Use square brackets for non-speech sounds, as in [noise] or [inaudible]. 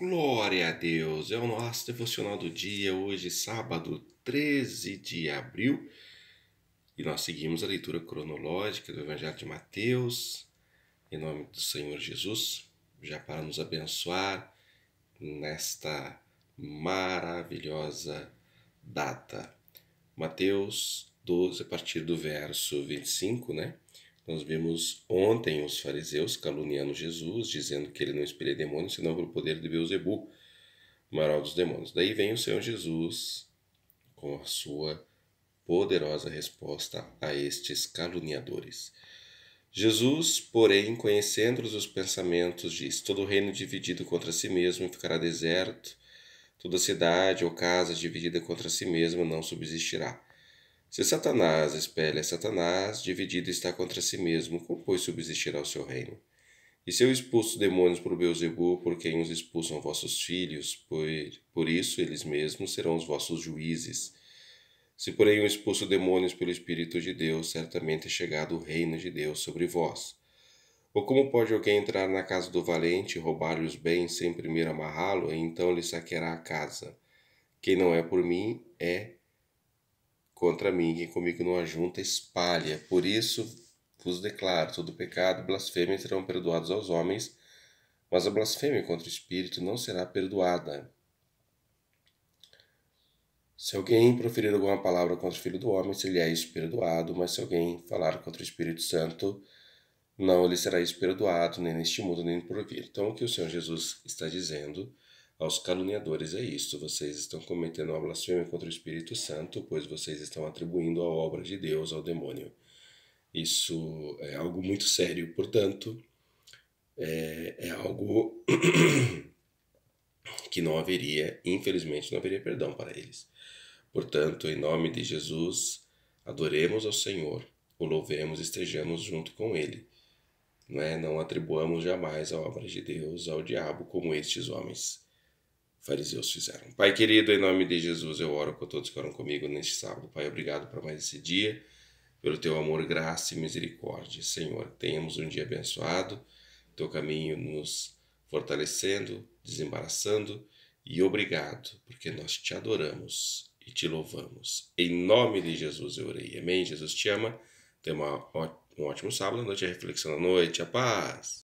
Glória a Deus! É o nosso devocional do dia, hoje, sábado 13 de abril, e nós seguimos a leitura cronológica do Evangelho de Mateus, em nome do Senhor Jesus, já para nos abençoar nesta maravilhosa data. Mateus 12, a partir do verso 25, né? Nós vimos ontem os fariseus caluniando Jesus, dizendo que ele não expelia demônios, senão pelo poder de Beuzebu, maior dos demônios. Daí vem o Senhor Jesus com a sua poderosa resposta a estes caluniadores. Jesus, porém, conhecendo os os pensamentos, diz: Todo reino é dividido contra si mesmo ficará deserto, toda cidade ou casa dividida contra si mesma não subsistirá. Se Satanás espelha é Satanás, dividido está contra si mesmo, como pois subsistirá o seu reino? E se eu expulso demônios por Beuzebu, por quem os expulsam vossos filhos, por, por isso eles mesmos serão os vossos juízes. Se porém eu expulso demônios pelo Espírito de Deus, certamente é chegado o reino de Deus sobre vós. Ou como pode alguém entrar na casa do valente, roubar-lhe os bens sem primeiro amarrá-lo, e então lhe saqueará a casa? Quem não é por mim é contra mim, quem comigo não ajunta, espalha. Por isso vos declaro: todo pecado e blasfêmia serão perdoados aos homens, mas a blasfêmia contra o Espírito não será perdoada. Se alguém proferir alguma palavra contra o Filho do Homem, se lhe é isso perdoado, mas se alguém falar contra o Espírito Santo, não lhe será isso perdoado, nem neste mundo, nem por vir. Então, o que o Senhor Jesus está dizendo aos caluniadores é isto: vocês estão cometendo uma blasfêmia contra o Espírito Santo, pois vocês estão atribuindo a obra de Deus ao demônio. Isso é algo muito sério, portanto, é, é algo [coughs] que não haveria, infelizmente, não haveria perdão para eles. Portanto, em nome de Jesus, adoremos ao Senhor, o louvemos, estejamos junto com Ele. Não, é? não atribuamos jamais a obra de Deus ao diabo como estes homens fariseus fizeram. Pai querido, em nome de Jesus, eu oro com todos que oram comigo neste sábado. Pai, obrigado por mais esse dia, pelo teu amor, graça e misericórdia. Senhor, tenhamos um dia abençoado, teu caminho nos fortalecendo, desembaraçando e obrigado, porque nós te adoramos e te louvamos. Em nome de Jesus eu orei. Amém. Jesus te ama. Tenha uma, um ótimo sábado, noite, a reflexão da noite, a paz.